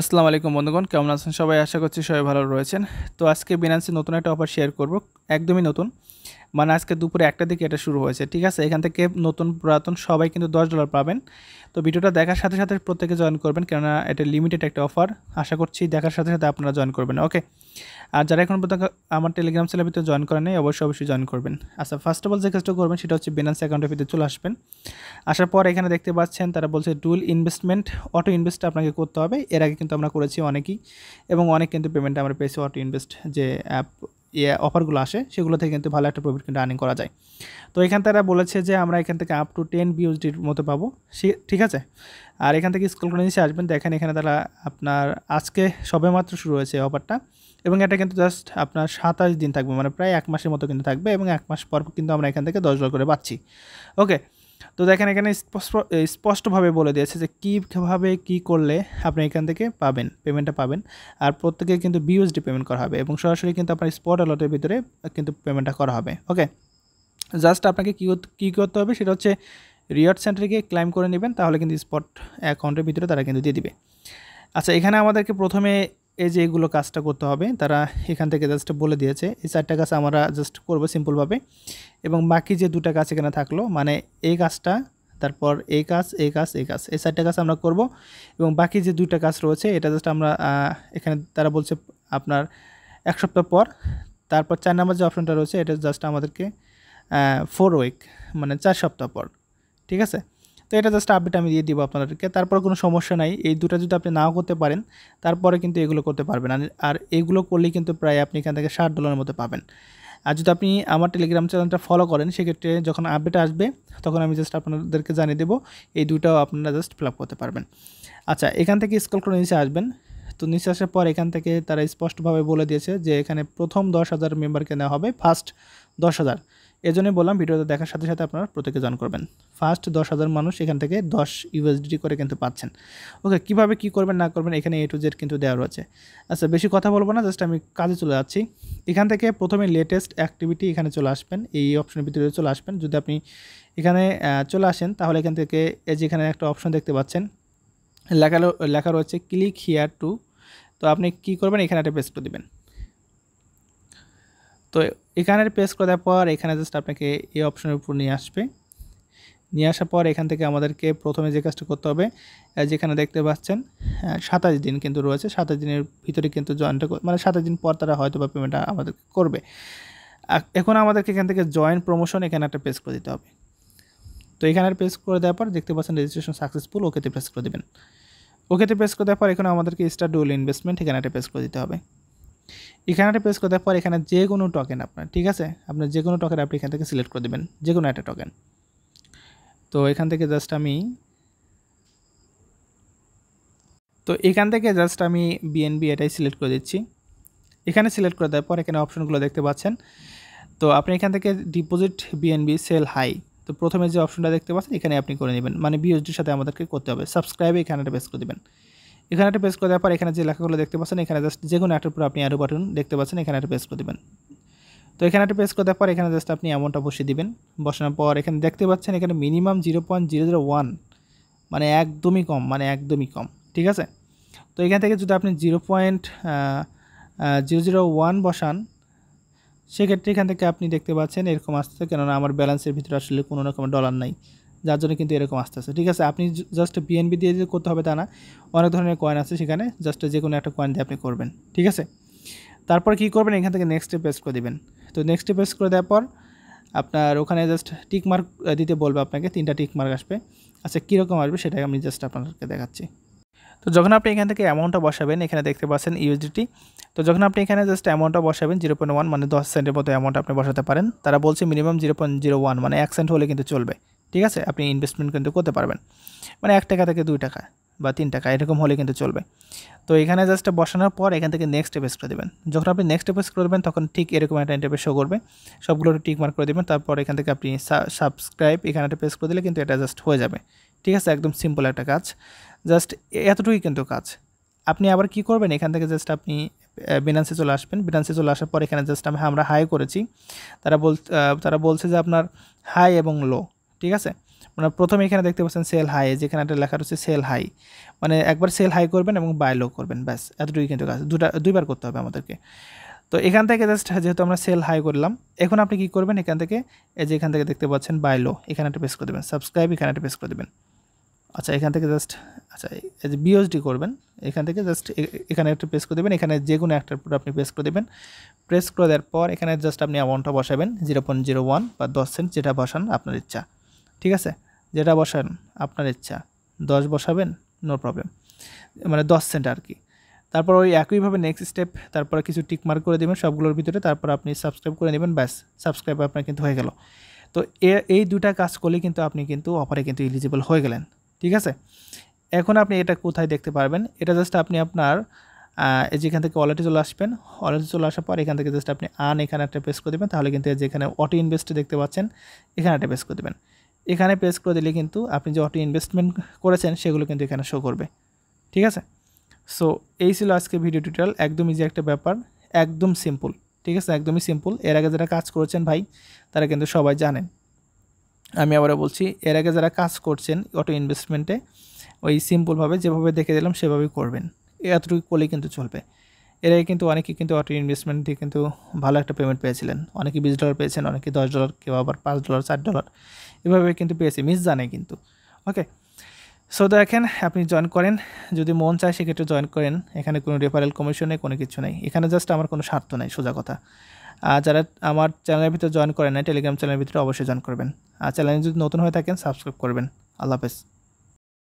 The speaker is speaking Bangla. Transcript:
আসসালামু আলাইকুম বন্ধুগণ কেমন আছেন সবাই আশা করছি সবাই ভালো রয়েছেন তো আজকে বিনান্সে নতুন একটা অফার শেয়ার করব একদমই নতুন মানে আজকে দুপুরে একটা দিকে এটা শুরু হয়েছে ঠিক আছে এখান থেকে নতুন পুরাতন সবাই কিন্তু দশ ডলার পাবেন তো ভিডিওটা দেখার সাথে সাথে প্রত্যেকে জয়েন করবেন কেননা এটা লিমিটেড একটা অফার আশা করছি দেখার সাথে সাথে আপনারা জয়েন করবেন ওকে আর যারা এখন পর্যন্ত আমার টেলিগ্রাম চ্যানেল ভিতরে জয়েন করেন নেই অবশ্যই অবশ্যই জয়েন করবেন আচ্ছা ফার্স্ট অফ অল যে কাজটা করবেন সেটা হচ্ছে বেনান্স অ্যাকাউন্টের ভিতরে চলে আসবেন আসার পর এখানে দেখতে পাচ্ছেন তারা বলছে ডুল ইনভেস্টমেন্ট অটো ইনভেস্ট আপনাকে করতে হবে এর আগে কিন্তু আমরা করেছি অনেকেই এবং অনেক কিন্তু পেমেন্ট আমরা পেয়েছি অটো ইনভেস্ট যে অ্যাপ ইয়ে অফারগুলো আসে সেগুলো থেকে কিন্তু ভালো একটা প্রফিট কিন্তু আর্নিং করা যায় তো এখান তারা বলেছে যে আমরা এখান থেকে আপ টু টেন বিউজিটির মতো পাবো ঠিক আছে আর এখান থেকে স্কুল করে নিচ্ছে আসবেন দেখেন এখানে তারা আপনার আজকে সবে মাত্র শুরু হয়েছে অফারটা এবং এটা কিন্তু জাস্ট আপনার সাতাশ দিন থাকবে মানে প্রায় এক মাসের মতো কিন্তু থাকবে এবং এক মাস পর কিন্তু আমরা এখান থেকে দশ ডলার করে পাচ্ছি ওকে তো দেখেন এখানে স্পষ্টভাবে বলে দিয়েছে যে কীভাবে কি করলে আপনি এখান থেকে পাবেন পেমেন্টটা পাবেন আর প্রত্যেকে কিন্তু বিউএসডি পেমেন্ট করা হবে এবং সরাসরি কিন্তু আপনার স্পট অ্যালটের ভিতরে কিন্তু পেমেন্টটা করা হবে ওকে জাস্ট আপনাকে কী কী করতে হবে সেটা হচ্ছে রিওয়ার্ড সেন্টারে গিয়ে ক্লাইম করে নেবেন তাহলে কিন্তু স্পট অ্যাকাউন্টের ভিতরে তারা কিন্তু দিয়ে দিবে আচ্ছা এখানে আমাদেরকে প্রথমে এই যে এগুলো কাজটা করতে হবে তারা এখান থেকে জাস্ট বলে দিয়েছে এই চারটা কাজ আমরা জাস্ট করবো সিম্পলভাবে এবং বাকি যে দুটা কাজ এখানে থাকলো মানে এই কাজটা তারপর এই কাজ এই কাজ এই কাজ এই চারটা কাজ আমরা করব এবং বাকি যে দুইটা কাজ রয়েছে এটা জাস্ট আমরা এখানে তারা বলছে আপনার এক সপ্তাহ পর তারপর চার নাম্বার যে অপশনটা রয়েছে এটা জাস্ট আমাদেরকে ফোর উইক মানে চার সপ্তাহ পর ঠিক আছে তো এটা জাস্ট আপডেট আমি দিয়ে দিব আপনাদেরকে তারপর কোনো সমস্যা নাই এই দুটা যদি আপনি নাও করতে পারেন তারপরে কিন্তু এগুলো করতে পারবেন আর এগুলো করলেই কিন্তু প্রায় আপনি এখান থেকে ষাট ডলারের মতো পাবেন আর যদি আপনি আমার টেলিগ্রাম চ্যানেলটা ফলো করেন সেক্ষেত্রে যখন আপডেট আসবে তখন আমি জাস্ট আপনাদেরকে জানিয়ে দেবো এই দুটাও আপনারা জাস্ট ফিল করতে পারবেন আচ্ছা এখান থেকে স্কল করে নিচে আসবেন তো নিচে আসার পর এখান থেকে তারা স্পষ্টভাবে বলে দিয়েছে যে এখানে প্রথম দশ হাজার মেম্বারকে নেওয়া হবে ফার্স্ট দশ হাজার এজন্য বললাম ভিডিওটা দেখার সাথে সাথে আপনারা প্রত্যেকে জয়েন করবেন ফার্স্ট দশ হাজার মানুষ এখান থেকে দশ ইউএসডি করে কিন্তু পাচ্ছেন ওকে কীভাবে কী করবেন না করবেন এখানে এ টু জেড কিন্তু দেওয়া রয়েছে আচ্ছা বেশি কথা বলবো না জাস্ট আমি কাজে চলে যাচ্ছি এখান থেকে প্রথমে লেটেস্ট অ্যাক্টিভিটি এখানে চলে আসবেন এই অপশনের ভিতরে চলে আসবেন যদি আপনি এখানে চলে আসেন তাহলে এখান থেকে এই যে এখানে একটা অপশন দেখতে পাচ্ছেন লেখা লেখা রয়েছে ক্লিক হিয়ার টু তো আপনি কি করবেন এখানে একটা পেস্ট করে দেবেন তো এখানে পেস দেওয়ার পর এখানে জাস্ট আপনাকে এই অপশনের উপর নিয়ে আসবে নিয়ে আসার পর এখান থেকে আমাদেরকে প্রথমে যে কাজটা করতে হবে যেখানে দেখতে পাচ্ছেন সাতাশ দিন কিন্তু রয়েছে সাতাশ দিনের ভিতরে কিন্তু জয়েনটা মানে সাতাশ দিন পর তারা হয়তো বা পেমেন্টটা আমাদেরকে করবে এখন আমাদেরকে এখান থেকে জয়েন প্রমোশন এখানে একটা পেস করে দিতে হবে তো এখানে পেস করে দেওয়ার পর দেখতে পাচ্ছেন রেজিস্ট্রেশন সাকসেসফুল ওকেতে প্রেস করে দেবেন ওকেতে প্রেস করে দেওয়ার পর এখন আমাদেরকে স্টার ডুয়েল ইনভেস্টমেন্ট এখানে একটা পেস করে দিতে হবে এখানে একটা প্রেস করে দেওয়ার পর এখানে যে কোনো টোকেন আপনার ঠিক আছে আপনার যে কোনো টোকেন আপনি এখান থেকে সিলেক্ট করে দেবেন যে কোনো একটা টোকেন তো এখান থেকে জাস্ট আমি তো এখান থেকে জাস্ট আমি বিএনবি এটাই সিলেক্ট করে দিচ্ছি এখানে সিলেক্ট করে দেওয়ার পর এখানে অপশনগুলো দেখতে পাচ্ছেন তো আপনি এখান থেকে ডিপোজিট বিএনবি সেল হাই তো প্রথমে যে অপশনটা দেখতে পাচ্ছেন এখানে আপনি করে নেবেন মানে বিএসডির সাথে আমাদেরকে করতে হবে সাবস্ক্রাইবে এখানে প্রেস করে দেবেন এখানে একটা পেস করে দেওয়ার পর এখানে যে লেখাগুলো দেখতে পাচ্ছেন এখানে জাস্ট যে কোনো একটার উপর আপনি অ্যারো বাটন দেখতে পাচ্ছেন এখানে একটা পেস করে দেবেন তো এখানে একটা পেস করে দেওয়ার পর এখানে জাস্ট আপনি অ্যামাউন্টটা বসিয়ে দিবেন বসানোর পর এখানে দেখতে পাচ্ছেন এখানে minimum zero point zero zero one মানে একদমই কম মানে একদমই কম ঠিক আছে তো এখান থেকে যদি আপনি zero point zero zero one বসান সেক্ষেত্রে এখান থেকে আপনি দেখতে পাচ্ছেন এরকম আসতে কেননা আমার ব্যালেন্সের ভিতরে আসলে কোনো রকম ডলার নাই যার জন্য কিন্তু এরকম আসতেছে ঠিক আছে আপনি জাস্ট বিএনবি দিয়ে যে করতে হবে তা না অনেক ধরনের কয়েন আছে সেখানে জাস্ট যে কোনো একটা কয়েন দিয়ে আপনি করবেন ঠিক আছে তারপর কি করবেন এখান থেকে স্টেপ পেস্ট করে দেবেন তো স্টেপ পেস্ট করে দেওয়ার পর আপনার ওখানে জাস্ট টিক মার্ক দিতে বলবে আপনাকে তিনটা টিক মার্ক আসবে আচ্ছা কীরকম আসবে সেটাকে আমি জাস্ট আপনাদেরকে দেখাচ্ছি তো যখন আপনি এখান থেকে অ্যামাউন্টটা বসাবেন এখানে দেখতে পাচ্ছেন ইউএসডিটি তো যখন আপনি এখানে জাস্ট অ্যামাউন্টটা বসাবেন জিরো পয়েন্ট ওয়ান মানে দশ সেন্টের মতো অ্যামাউন্ট আপনি বসাতে পারেন তারা বলছে minimum zero point zero one মানে এক সেন্ট হলে কিন্তু চলবে ঠিক আছে আপনি ইনভেস্টমেন্ট কিন্তু করতে পারবেন মানে এক টাকা থেকে দুই টাকা বা তিন টাকা এরকম হলে কিন্তু চলবে তো এখানে জাস্ট বসানোর পর এখান থেকে নেক্সট স্টেপেস করে দেবেন যখন আপনি নেক্সট স্টেপেস করে দেবেন তখন ঠিক এরকম একটা ইন্টারভেস শো করবে সবগুলো টিক মার্ক করে দেবেন তারপর এখান থেকে আপনি সাবস্ক্রাইব এখানে একটা প্রেস করে দিলে কিন্তু এটা জাস্ট হয়ে যাবে ঠিক আছে একদম সিম্পল একটা কাজ জাস্ট এতটুকুই কিন্তু কাজ আপনি আবার কি করবেন এখান থেকে জাস্ট আপনি বিনান্সে চলে আসবেন বিনান্সে চলে আসার পর এখানে জাস্ট আমি আমরা হাই করেছি তারা বল তারা বলছে যে আপনার হাই এবং লো ঠিক আছে মানে প্রথমে এখানে দেখতে পাচ্ছেন সেল হাই যেখানে একটা লেখা রয়েছে সেল হাই মানে একবার সেল হাই করবেন এবং বাই লো করবেন ব্যাস এতটুকুই কিন্তু কাজ দুটা দুইবার করতে হবে আমাদেরকে তো এখান থেকে জাস্ট যেহেতু আমরা সেল হাই করলাম এখন আপনি কি করবেন এখান থেকে এই যে এখান থেকে দেখতে পাচ্ছেন বাই লো এখানে একটা পেস করে দেবেন সাবস্ক্রাইব এখানে একটা পেস করে দেবেন আচ্ছা এখান থেকে জাস্ট আচ্ছা এই যে বিএসডি করবেন এখান থেকে জাস্ট এখানে একটা প্রেস করে দেবেন এখানে যে কোনো একটার উপর আপনি প্রেস করে দেবেন প্রেস করে দেওয়ার পর এখানে জাস্ট আপনি অ্যামাউন্টটা বসাবেন জিরো পয়েন্ট জিরো ওয়ান বা দশ সেন্ট যেটা বসান আপনার ইচ্ছা ঠিক আছে যেটা বসান আপনার ইচ্ছা দশ বসাবেন নো প্রবলেম মানে দশ সেন্ট আর কি তারপর ওই একইভাবে নেক্সট স্টেপ তারপর কিছু টিকমার্ক করে দেবেন সবগুলোর ভিতরে তারপর আপনি সাবস্ক্রাইব করে নেবেন ব্যাস সাবস্ক্রাইব আপনার কিন্তু হয়ে গেল তো এই দুটা কাজ করলে কিন্তু আপনি কিন্তু অফারে কিন্তু এলিজিবল হয়ে গেলেন ঠিক আছে এখন আপনি এটা কোথায় দেখতে পারবেন এটা জাস্ট আপনি আপনার এই যেখান থেকে অলরেডি চলে আসবেন অলরেডি চলে আসার পর এখান থেকে জাস্ট আপনি আন এখানে একটা পেস করে দেবেন তাহলে কিন্তু যেখানে অটো ইনভেস্ট দেখতে পাচ্ছেন এখানে একটা পেস করে দেবেন এখানে প্রেস করে দিলে কিন্তু আপনি যে অটো ইনভেস্টমেন্ট করেছেন সেগুলো কিন্তু এখানে শো করবে ঠিক আছে সো এই ছিল আজকে ভিডিও টিউটোরিয়াল একদম ইজি একটা ব্যাপার একদম সিম্পল ঠিক আছে একদমই সিম্পল এর আগে যারা কাজ করেছেন ভাই তারা কিন্তু সবাই জানেন আমি আবারও বলছি এর আগে যারা কাজ করছেন অটো ইনভেস্টমেন্টে ওই সিম্পলভাবে যেভাবে দেখে দিলাম সেভাবেই করবেন এতটুকু করলেই কিন্তু চলবে এর আগে কিন্তু অনেকে কিন্তু অটো ইনভেস্টমেন্ট দিয়ে কিন্তু ভালো একটা পেমেন্ট পেয়েছিলেন অনেকে বিশ ডলার পেয়েছেন অনেকে দশ ডলার কেউ আবার পাঁচ ডলার চার ডলার এভাবে কিন্তু পেয়েছে মিস জানে কিন্তু ওকে সো দেখেন আপনি জয়েন করেন যদি মন চায় সেক্ষেত্রে জয়েন করেন এখানে কোনো রেফারেল কমিশন নেই কোনো কিছু নেই এখানে জাস্ট আমার কোনো স্বার্থ নেই সোজা কথা আর যারা আমার চ্যানেলের ভিতরে জয়েন করেন না টেলিগ্রাম চ্যানেলের ভিতরে অবশ্যই জয়েন করবেন আর চ্যানেল যদি নতুন হয়ে থাকেন সাবস্ক্রাইব করবেন আল্লাহ হাফেজ